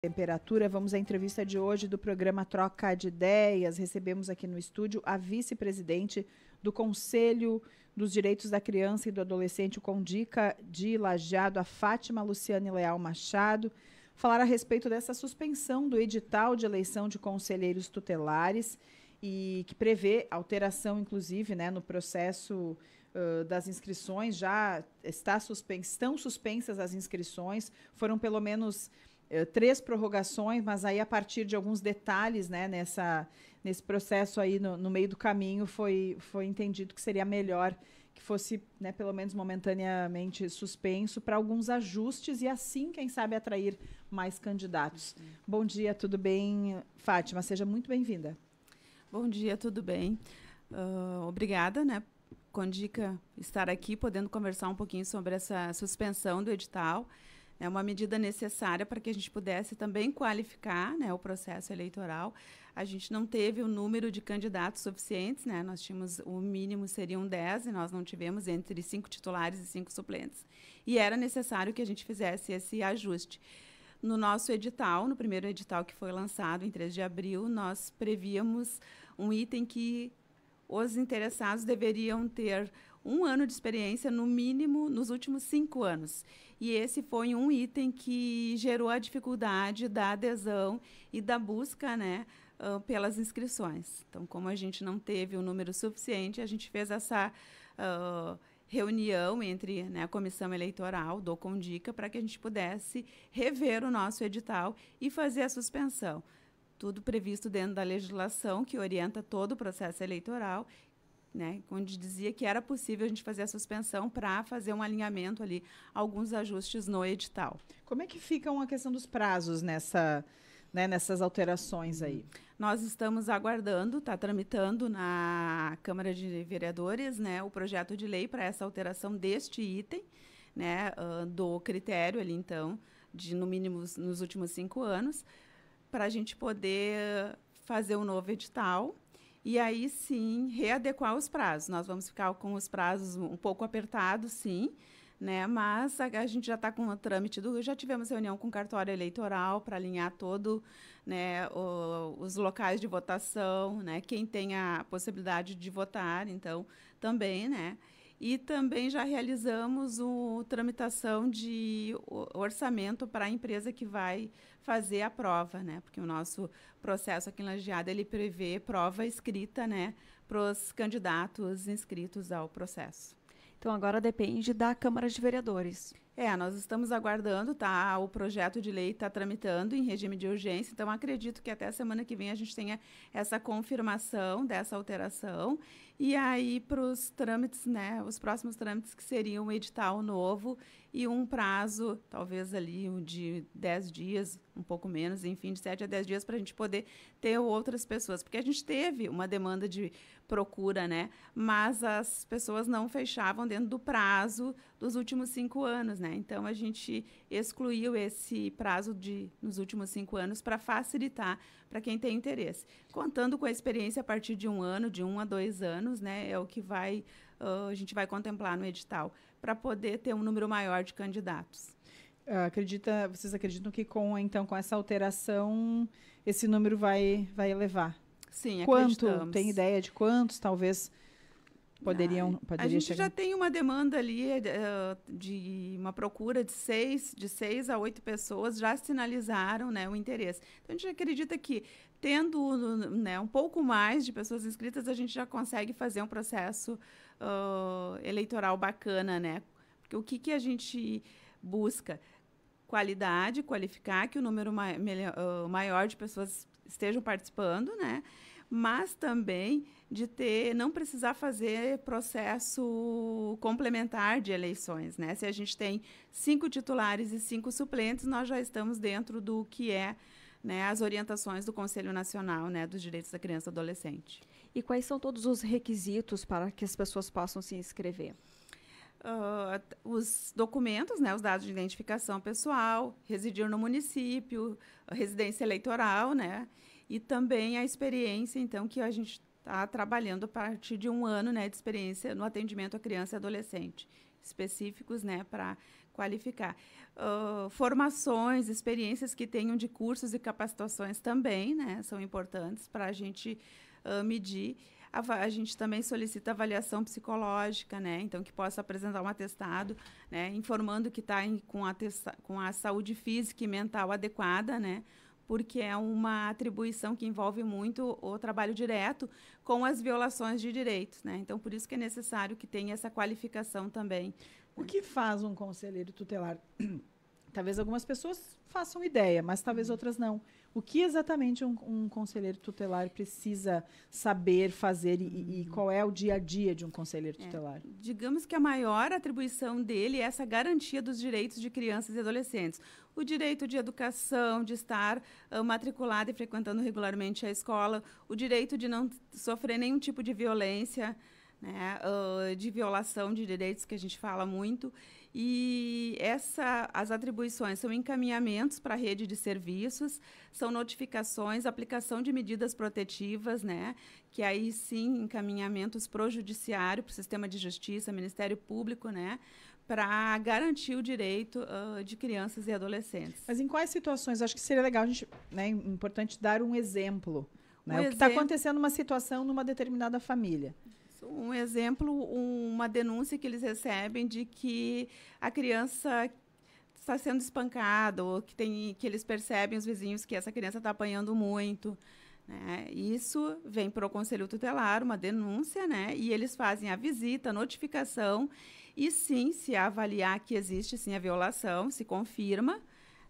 temperatura. Vamos à entrevista de hoje do programa Troca de Ideias. Recebemos aqui no estúdio a vice-presidente do Conselho dos Direitos da Criança e do Adolescente, o Condica de Lajeado, a Fátima Luciane Leal Machado, falar a respeito dessa suspensão do edital de eleição de conselheiros tutelares e que prevê alteração, inclusive, né, no processo das inscrições já está suspen estão suspensas as inscrições. Foram pelo menos eh, três prorrogações, mas aí a partir de alguns detalhes, né, nessa, nesse processo aí no, no meio do caminho foi, foi entendido que seria melhor que fosse, né, pelo menos momentaneamente suspenso para alguns ajustes e assim, quem sabe, atrair mais candidatos. Sim. Uhum. Bom dia, tudo bem, Fátima? Seja muito bem-vinda. Bom dia, tudo bem. Uh, obrigada, né, dica estar aqui podendo conversar um pouquinho sobre essa suspensão do edital. É uma medida necessária para que a gente pudesse também qualificar né, o processo eleitoral. A gente não teve o número de candidatos suficientes, né, nós tínhamos o mínimo seriam 10 e nós não tivemos entre cinco titulares e cinco suplentes. E era necessário que a gente fizesse esse ajuste. No nosso edital, no primeiro edital que foi lançado em 3 de abril, nós prevíamos um item que os interessados deveriam ter um ano de experiência, no mínimo, nos últimos cinco anos. E esse foi um item que gerou a dificuldade da adesão e da busca, né? Uh, pelas inscrições. Então, como a gente não teve o um número suficiente, a gente fez essa uh, reunião entre né, a comissão eleitoral do Condica para que a gente pudesse rever o nosso edital e fazer a suspensão. Tudo previsto dentro da legislação que orienta todo o processo eleitoral né, onde dizia que era possível a gente fazer a suspensão para fazer um alinhamento ali, alguns ajustes no edital. Como é que fica uma questão dos prazos nessa, né, nessas alterações aí? Nós estamos aguardando, está tramitando na Câmara de Vereadores né, o projeto de lei para essa alteração deste item, né, uh, do critério ali, então, de no mínimo nos últimos cinco anos, para a gente poder fazer um novo edital e aí sim readequar os prazos. Nós vamos ficar com os prazos um pouco apertados, sim, né? Mas a, a gente já está com o trâmite do. Já tivemos reunião com o cartório eleitoral para alinhar todo, né, os locais de votação, né? Quem tem a possibilidade de votar, então também, né? E também já realizamos o tramitação de orçamento para a empresa que vai fazer a prova, né? Porque o nosso processo aqui em Lajeado, ele prevê prova escrita, né? Para os candidatos inscritos ao processo. Então agora depende da Câmara de Vereadores. É, nós estamos aguardando, tá? O projeto de lei está tramitando em regime de urgência, então acredito que até a semana que vem a gente tenha essa confirmação dessa alteração e aí, para os trâmites, né, os próximos trâmites que seriam um edital novo e um prazo, talvez ali de 10 dias, um pouco menos, enfim, de 7 a 10 dias, para a gente poder ter outras pessoas. Porque a gente teve uma demanda de procura, né? Mas as pessoas não fechavam dentro do prazo dos últimos cinco anos, né? Então a gente excluiu esse prazo de nos últimos cinco anos para facilitar para quem tem interesse. Contando com a experiência a partir de um ano, de um a dois anos anos, né? É o que vai uh, a gente vai contemplar no edital para poder ter um número maior de candidatos. Ah, acredita, vocês acreditam que com então com essa alteração esse número vai vai elevar? Sim, Quanto? Tem ideia de quantos? Talvez Poderiam, a gente chegar... já tem uma demanda ali uh, de uma procura de seis, de seis a oito pessoas já sinalizaram né, o interesse. Então a gente acredita que tendo né, um pouco mais de pessoas inscritas, a gente já consegue fazer um processo uh, eleitoral bacana, né? Porque o que, que a gente busca? Qualidade, qualificar que o número ah, maior de pessoas estejam participando, né? mas também de ter, não precisar fazer processo complementar de eleições, né? Se a gente tem cinco titulares e cinco suplentes, nós já estamos dentro do que é né, as orientações do Conselho Nacional né, dos Direitos da Criança e Adolescente. E quais são todos os requisitos para que as pessoas possam se inscrever? Uh, os documentos, né, os dados de identificação pessoal, residir no município, residência eleitoral, né, e também a experiência, então, que a gente está trabalhando a partir de um ano né, de experiência no atendimento à criança e adolescente, específicos né, para qualificar. Uh, formações, experiências que tenham de cursos e capacitações também né, são importantes para a gente uh, medir. A, a, gente também solicita avaliação psicológica, né? Então, que possa apresentar um atestado, né? Informando que está com, a, com a saúde física e mental adequada, né? porque é uma atribuição que envolve muito o trabalho direto com as violações de direitos. Né? Então, por isso que é necessário que tenha essa qualificação também. O né? que faz um conselheiro tutelar? talvez algumas pessoas façam ideia, mas talvez uhum. outras não. O que exatamente um, um conselheiro tutelar precisa saber fazer e, e, uhum. qual é o dia a dia de um conselheiro é, tutelar? É. Digamos que a maior atribuição dele é essa garantia dos direitos de crianças e adolescentes. O direito de educação, de estar uh, ah, matriculado e frequentando regularmente a escola, o direito de não sofrer nenhum tipo de violência né, uh, de violação de direitos que a gente fala muito. E essa, as atribuições são encaminhamentos para a rede de serviços, são notificações, aplicação de medidas protetivas, né, que aí sim encaminhamentos para o judiciário, para o sistema de justiça, Ministério Público, né, para garantir o direito uh, de crianças e adolescentes. Mas em quais situações? Acho que seria legal a gente, né, importante dar um exemplo. Né? Um o que está acontecendo uma situação numa determinada família. Um exemplo, uma denúncia que eles recebem de que a criança está sendo espancada ou que, tem, que eles percebem, os vizinhos, que essa criança está apanhando muito. Né? Isso vem para o Conselho Tutelar, uma denúncia, né? e eles fazem a visita, a notificação, e sim, se avaliar que existe sim a violação, se confirma,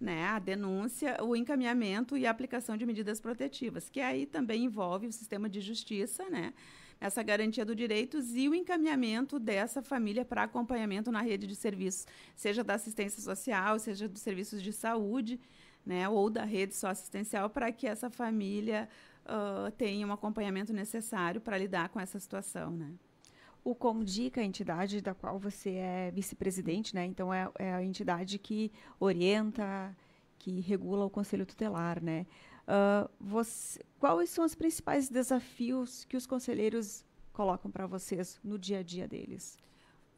né, a denúncia, o encaminhamento e a aplicação de medidas protetivas, que aí também envolve o sistema de justiça, né, essa garantia dos direitos e o encaminhamento dessa família para acompanhamento na rede de serviços, seja da assistência social, seja dos serviços de saúde, né, ou da rede só assistencial, para que essa família uh, tenha um acompanhamento necessário para lidar com essa situação, né? O Comdica, é a entidade da qual você é vice-presidente, né? Então é, é a entidade que orienta, que regula o Conselho Tutelar, né? Uh, você, quais são os principais desafios que os conselheiros colocam para vocês no dia a dia deles?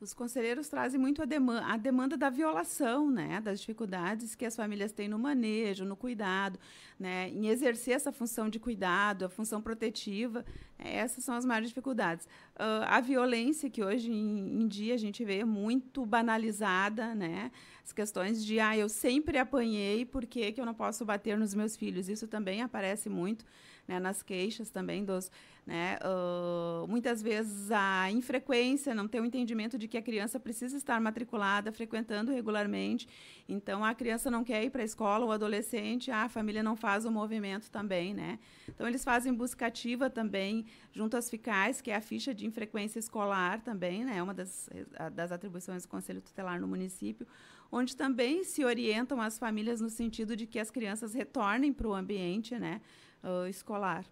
Os conselheiros trazem muito a, demanda, a demanda da violação, né, das dificuldades que as famílias têm no manejo, no cuidado, né, em exercer essa função de cuidado, a função protetiva. Né, essas são as maiores dificuldades. Uh, a violência que hoje em, em, dia a gente vê é muito banalizada, né? As questões de, ah, eu sempre apanhei, por que, que eu não posso bater nos meus filhos? Isso também aparece muito né, nas queixas também dos... Né, uh, muitas vezes a infrequência, não ter o entendimento de que a criança precisa estar matriculada, frequentando regularmente. Então, a criança não quer ir para a escola, o adolescente, ah, a família não faz o movimento também, né? Então, eles fazem busca ativa também junto às FICAIS, que é a ficha de em frequência escolar também, né? É uma das, das atribuições do Conselho Tutelar no município, onde também se orientam as famílias no sentido de que as crianças retornem para o ambiente, né, uh, escolar.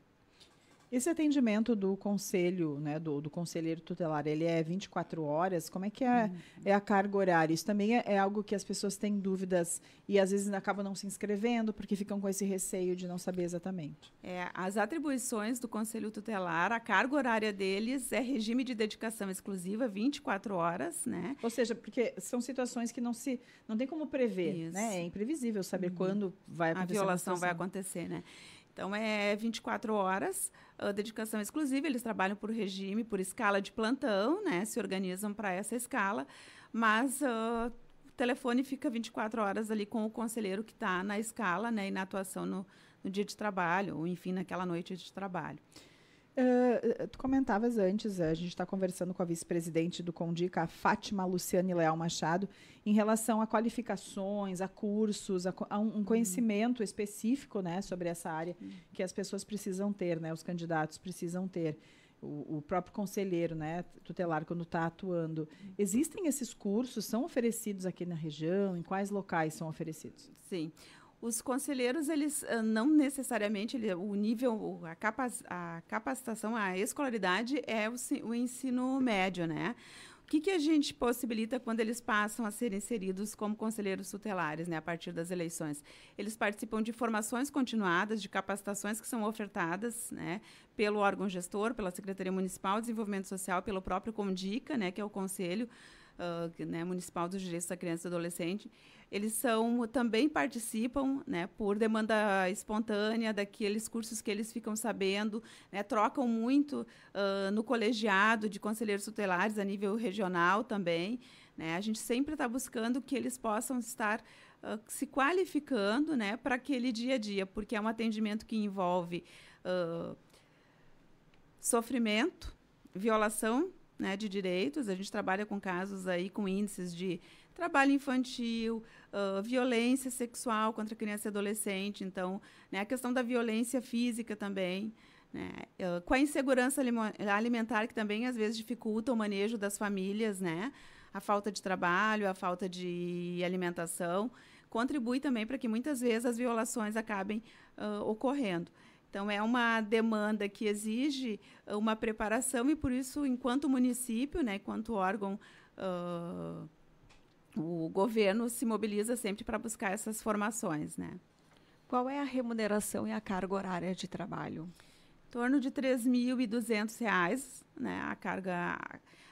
Esse atendimento do conselho, né, do, do, conselheiro tutelar, ele é 24 horas? Como é que é, uhum. é a carga horária? Isso também é, é, algo que as pessoas têm dúvidas e às vezes acabam não se inscrevendo porque ficam com esse receio de não saber exatamente. É, as atribuições do conselho tutelar, a carga horária deles é regime de dedicação exclusiva, 24 horas, né? Ou seja, porque são situações que não se não tem como prever, né? Isso. né? É imprevisível saber uhum. quando vai acontecer a violação vai acontecer, né? Então é 24 horas, uh, dedicação exclusiva, eles trabalham por regime, por escala de plantão, né? Se organizam para essa escala, mas uh, o telefone fica 24 horas ali com o conselheiro que está na escala, né? E na atuação no, no dia de trabalho, ou enfim, naquela noite de trabalho. Uh, tu comentavas antes, eh, a gente está conversando com a vice-presidente do Condica, a Fátima Luciane Leal Machado, em relação a qualificações, a cursos, a, a um, uhum. conhecimento específico né, sobre essa área uhum. que as pessoas precisam ter, né, os candidatos precisam ter. O, o próprio conselheiro né, tutelar, quando está atuando. Uhum. Existem esses cursos? São oferecidos aqui na região? Em quais locais são oferecidos? Sim os conselheiros eles ah, não necessariamente ele, o nível a, capac, a capacitação a escolaridade é o, o ensino médio né o que, que a gente possibilita quando eles passam a ser inseridos como conselheiros tutelares, né, a partir das eleições? Eles participam de formações continuadas, de capacitações que são ofertadas, né, pelo órgão gestor, pela Secretaria Municipal de Desenvolvimento Social, pelo próprio Condica, né, que é o conselho, uh, né, Municipal dos Direitos da Criança e do Adolescente, eles são também participam, né, por demanda espontânea daqueles cursos que eles ficam sabendo, né, trocam muito uh, no colegiado de conselheiros tutelares a nível regional também, né, a gente sempre está buscando que eles possam estar uh, se qualificando, né, para aquele dia a dia, porque é um atendimento que envolve uh, sofrimento, violação né, de direitos. A gente trabalha com casos aí com índices de trabalho infantil, uh, violência sexual contra criança e adolescente. Então, né, a questão da violência física também. Né, uh, com a insegurança alimentar, que também às vezes dificulta o manejo das famílias, né? A falta de trabalho, a falta de alimentação, contribui também para que muitas vezes as violações acabem uh, ocorrendo. Então, é uma demanda que exige eh, uma preparação e, por isso, enquanto município, né, enquanto órgão, uh, o governo se mobiliza sempre para buscar essas formações. Né? Qual é a remuneração e a carga horária de trabalho? Em torno de R$ 3.200, né, a carga...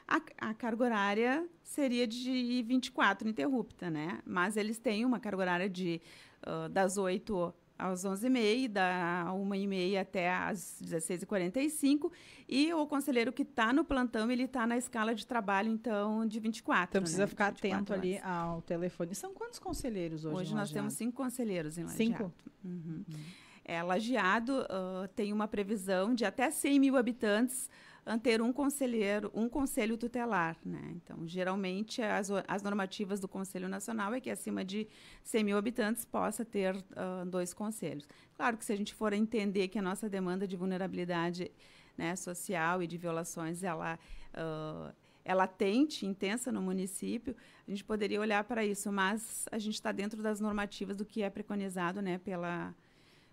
A, a, carga horária seria de 24 interrupta, né? Mas eles têm uma carga horária de uh, das 8 às 11h30, da 1h30 até às 16h45. E o conselheiro que está no plantão, ele está na escala de trabalho, então, de 24. Então, precisa né? ficar atento horas. ali ao telefone. São quantos conselheiros hoje Hoje nós temos cinco conselheiros em Lajeado. Cinco? Uhum. Uhum. É, Lajeado uh, tem uma previsão de até 100 mil habitantes ter um conselheiro, um conselho tutelar, né? Então, geralmente as, as normativas do Conselho Nacional é que acima de 100 mil habitantes possa ter uh, dois conselhos. Claro que se a gente for entender que a nossa demanda de vulnerabilidade né, social e de violações ela uh, é intensa no município, a gente poderia olhar para isso, mas a gente está dentro das normativas do que é preconizado né, pela,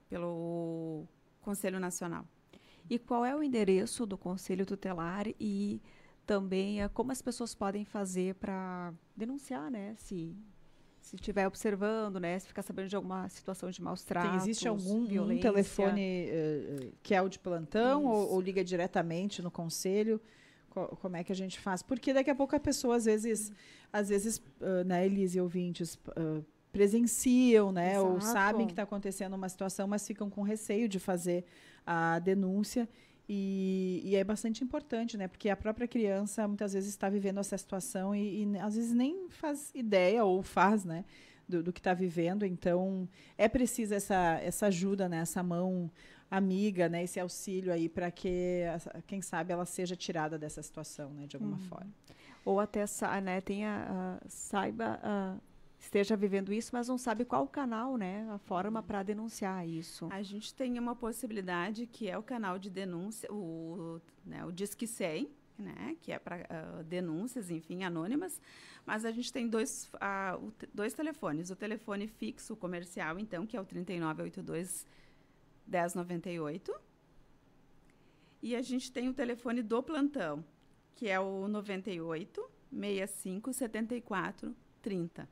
pelo Conselho Nacional. E qual é o endereço do Conselho Tutelar e também eh, como as pessoas podem fazer para denunciar, né? Se se estiver observando, né, se ficar sabendo de alguma situação de maus tratos, existe algum telefone uh, que é o de plantão ou, ou, liga diretamente no conselho? Co como é que a gente faz? Porque daqui a pouco a pessoa às vezes, hum. às vezes, uh, né, Elise ouvintes uh, presenciam, né, Exato. ou sabem que está acontecendo uma situação, mas ficam com receio de fazer a denúncia. E, e, é bastante importante, né? Porque a própria criança muitas vezes está vivendo essa situação e, e, né, às vezes nem faz ideia ou faz, né? Do, do que está vivendo. Então é precisa essa, essa ajuda, né? Essa mão amiga, né? Esse auxílio aí para que, quem sabe, ela seja tirada dessa situação, né? De alguma uhum. forma. Ou até né, tenha, uh, saiba uh esteja vivendo isso, mas não sabe qual o canal, né? A forma para denunciar isso. A gente tem uma possibilidade que é o canal de denúncia, o, né, o Disque 100, né? Que é para uh, ah, denúncias, enfim, anônimas. Mas a gente tem dois, uh, dois telefones. O telefone fixo comercial, então, que é o 3982 1098. E a gente tem o telefone do plantão, que é o 98 65 74 30.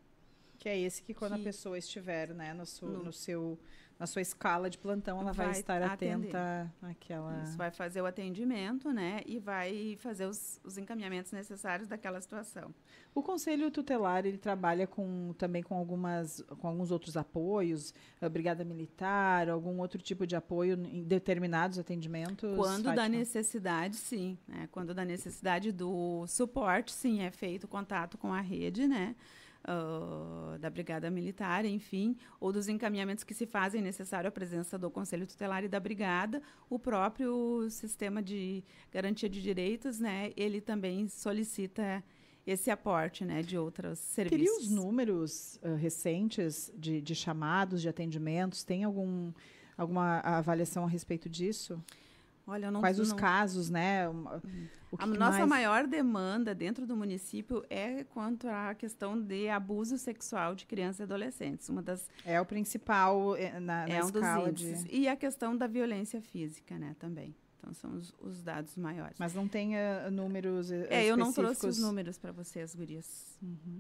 Que é esse que quando que... a pessoa estiver, né, no, no. no seu, na sua escala de plantão, ela vai, vai estar atender. atenta àquela. Isso vai fazer o atendimento, né, e vai fazer os, os, encaminhamentos necessários daquela situação. O conselho tutelar ele trabalha com também com algumas, com alguns outros apoios, a brigada militar, algum outro tipo de apoio em determinados atendimentos. Quando Fátima? dá necessidade, sim. Né? Quando dá necessidade do suporte, sim, é feito contato com a rede, né? Ah, da Brigada Militar, enfim, ou dos encaminhamentos que se fazem necessário a presença do Conselho Tutelar e da Brigada, o próprio sistema de garantia de direitos, né, ele também solicita esse aporte né, de outros serviços. Teria os números uh, recentes de, de chamados, de atendimentos? Tem algum, alguma avaliação a respeito disso? Sim. Olha, não, Quais não... os casos, né? a nossa mais... maior demanda dentro do município é quanto à questão de abuso sexual de crianças e adolescentes. Uma das é o principal é, na, na é escala de e a questão da violência física, né? Também. Então são os, os dados maiores. Mas não tem uh, números. Eh, é, eu não trouxe os números para vocês, gurias. Uhum.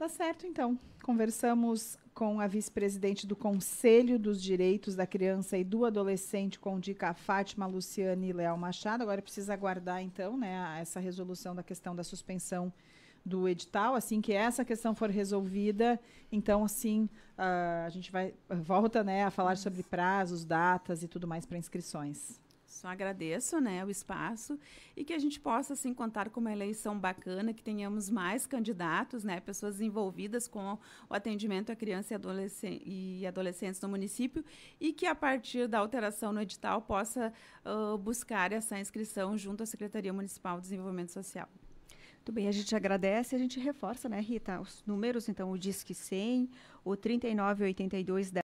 Tá certo, então. Conversamos com a vice-presidente do Conselho dos Direitos da Criança e do Adolescente, com dica a Fátima Luciane Leal Machado. Agora precisa aguardar, então, né, essa resolução da questão da suspensão do edital. Assim que essa questão for resolvida, então, assim, uh, a gente vai volta né, a falar sobre prazos, datas e tudo mais para inscrições. Só agradeço né, o espaço e que a gente possa assim, contar com uma eleição bacana, que tenhamos mais candidatos, né, pessoas envolvidas com o atendimento a criança e, e adolescentes no município e que a partir da alteração no edital possa uh, buscar essa inscrição junto à Secretaria Municipal de Desenvolvimento Social. Muito bem, a gente agradece, e a gente reforça, né, Rita, os números, então, o Disque 100, o 3982